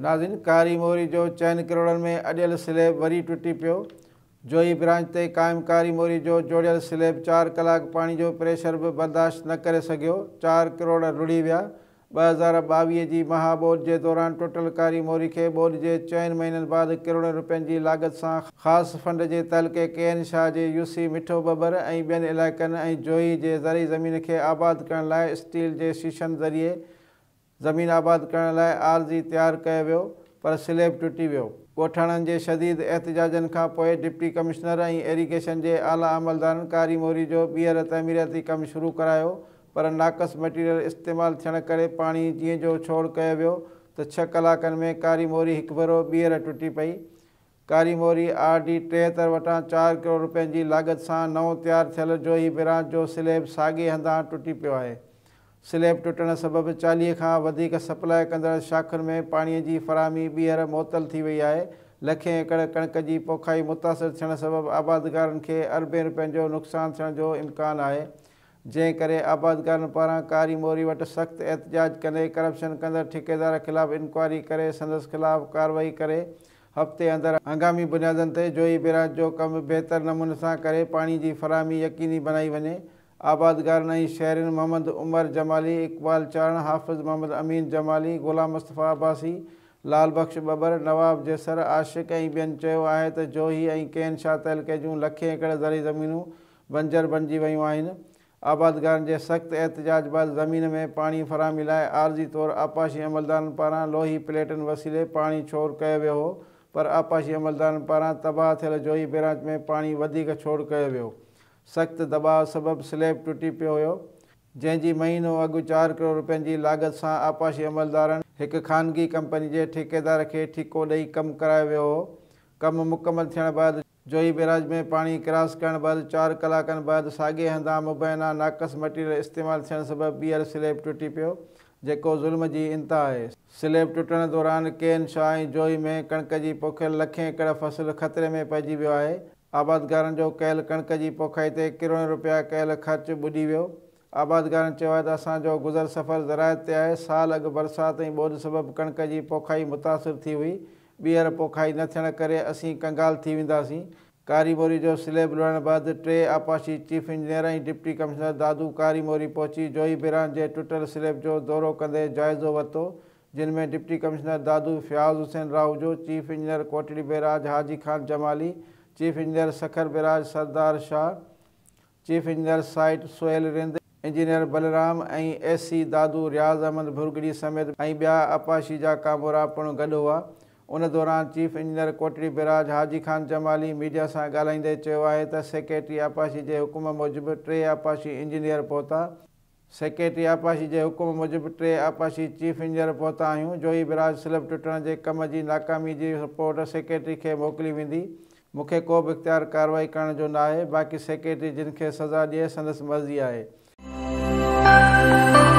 नाज़िन कारी मोरी जो चइनि किरोड़नि में अॼियल स्लेब वरी टुटी पियो जोई ब्रांच ते क़ाइमु कारी मोरी जो जोड़ियल स्लेब चारि कलाक पाणी जो प्रेशर बि बर्दाश्त न करे सघियो चारि किरोड़ रुड़ी विया ॿ हज़ार ॿावीह जी महाबोध जे दौरान टुटल कारी मोरी खे ॿोध जे चइनि महीननि बाद करोड़नि रुपियनि जी लाॻत सां ख़ासि फ़ंड जे तलके के एन शाह जे यूसी मिठो बबर ऐं ॿियनि इलाइक़नि ऐं जोई जे ज़री ज़मीन खे आबादु करण लाइ स्टील जे शीशनि ज़रिए ज़मीन आबाद करण लाइ आरज़ी तयारु कयो वियो पर स्लेब टुटी वियो ॻोठाणनि जे शदीद एतिजाजनि खां पोइ डिप्टी कमिश्नर ऐं एरिगेशन जे आला अमलदारनि कारी मोरी जो ॿीहर तमीरती कमु शुरू करायो पर नाक़स मटीरियल इस्तेमालु थियण करे पाणी जीअं जो छोड़ कयो वियो त छह कलाकनि में कारी मोरी हिकु भेरो ॿीहर टुटी पई कारी मोरी आर डी टेहतरि वटां चारि करोड़ रुपियनि जी लागत सां नओं तयारु थियल जो ई ब्रांच जो स्लेब साॻे हंधा टुटी पियो आहे स्लेब टुटण सबबि चालीहें खां वधीक सप्लाई कंदड़ शाखुनि में पाणीअ जी फरहमी ॿीहर मुअतल थी वई आहे लखे एकड़ कणिक जी पोखाई मुतासिर थियण آبادگارن आबादगारनि खे अरबे रुपियनि जो नुक़सानु थियण जो इम्कानु आहे जंहिं करे आबादगारनि पारां कारी मोरी वटि सख़्तु एतिजाज कंदे करप्शन कंदड़ ठेकेदार ख़िलाफ़ु इनक्वायरी करे संदसि ख़िलाफ़ु कारवाई करे हफ़्ते अंदरि हंगामी बुनियादनि ते जोई बिराज जो कमु बहितर नमूने सां करे पाणीअ जी फरहमी यकीनी बनाई वञे आबादगारनि ऐं शहरुनि मोहम्मद उमर जमाली इक़बाल चाण हाफ़िज़ मोहम्मद अमीन जमाली गुलाम मुस्तफा अब्बासी लाल बख़्श बबर नवाब जेसर आशिक ऐं ॿियनि जोही कैन शाह तलके जो लखें एकड़ ज़री जमीनू बंजर बणजी वियूं आहिनि आबादगारनि जे सख़्तु एतिजाज बैदि ज़मीन में पानी फरहमी लाए आर्जी तौर आपाशी अमलदारनि पारा लोही प्लेटन वसीले पानी छोड़ किया वो पर आपाशी अमलदारनि पारा तबाह थे जोही बेराज में पानी छोड़ किया वो सख़्तु दबाव सबबु स्लैब टुटी पियो हुयो जंहिंजी महीनो अॻु चारि करोड़ रुपियनि जी लाॻत सां आपाशी अमलदारनि हिकु ख़ानगी कंपनी जे ठेकेदार खे ठीको ॾेई कमु करायो वियो हो कमु मुकमल थियण बैदि जोई बिराज में पाणी क्रॉस करण बैदि चारि कलाकनि बैदि साॻे हंधा मुबैना नाक़स मटीरियल इस्तेमालु थियण सबबु ॿीहर स्लैब टुटी पियो जेको ज़ुल्म जी इंता आहे स्लैब टुटण दौरान केन शाह ऐं जोई में कणिक जी पोखियल लखे एकड़ फ़सुलु ख़तरे में पइजी वियो आहे आबादगारनि जो कयल कणिक जी पोखाई ते किरोड़ रुपया कयल ख़र्चु ॿुॾी वियो आबादगारनि चयो आहे त असांजो गुज़र सफ़र ज़राइत ते आहे साल अॻु बरसाति ऐं ॿोॾि सबबु कणिक जी पोखाई मुतासिरु थी हुई ॿीहर पोखाई न थियण करे असीं कंगाल थी वेंदासीं कारी मोरी जो स्लेब लहण बैदि टे आपाशी चीफ इंजीनियर ऐं डिप्टी कमिश्नर दादू कारी मोरी पहुची जोई बिरान जे टुटल स्लेब जो दौरो कंदे जाइज़ो वरितो जिन में डिप्टी कमिश्नर दादू फियाज़ हुसैन राव जो chief engineer Kotri barrage Haji Khan Jamali chief engineer Sukkur barrage Sardar Shah chief engineer site Sohail Rind engineer Balram ऐं एस सी दादू रियाज़ अहमद भुर्गड़ी समेत ऐं ॿिया आपाशी जा कामोरापणु गॾु हुआ उन दौरान chief engineer Kotri barrage Haji Khan Jamali media सां ॻाल्हाईंदे चयो आहे त सेक्रेटरी आपाशी जे हुकुम मुजिबि टे आपाशी इंजीनियर पहुता सेक्रेटरी आपाशी जे हुकुम मुजिबि टे आपाशी चीफ इंजीनियर पहुता आहियूं जो बिराज स्लब टुटण जे कम जी नाकामी जी रिपोर्ट सेक्रेटरी खे मोकिली वेंदी मूंखे को बि इख़्तियार कार्रवाई करण जो न आहे बाक़ी सेक्रेटरी जिन खे सज़ा ॾिए संदसि मर्ज़ी आहे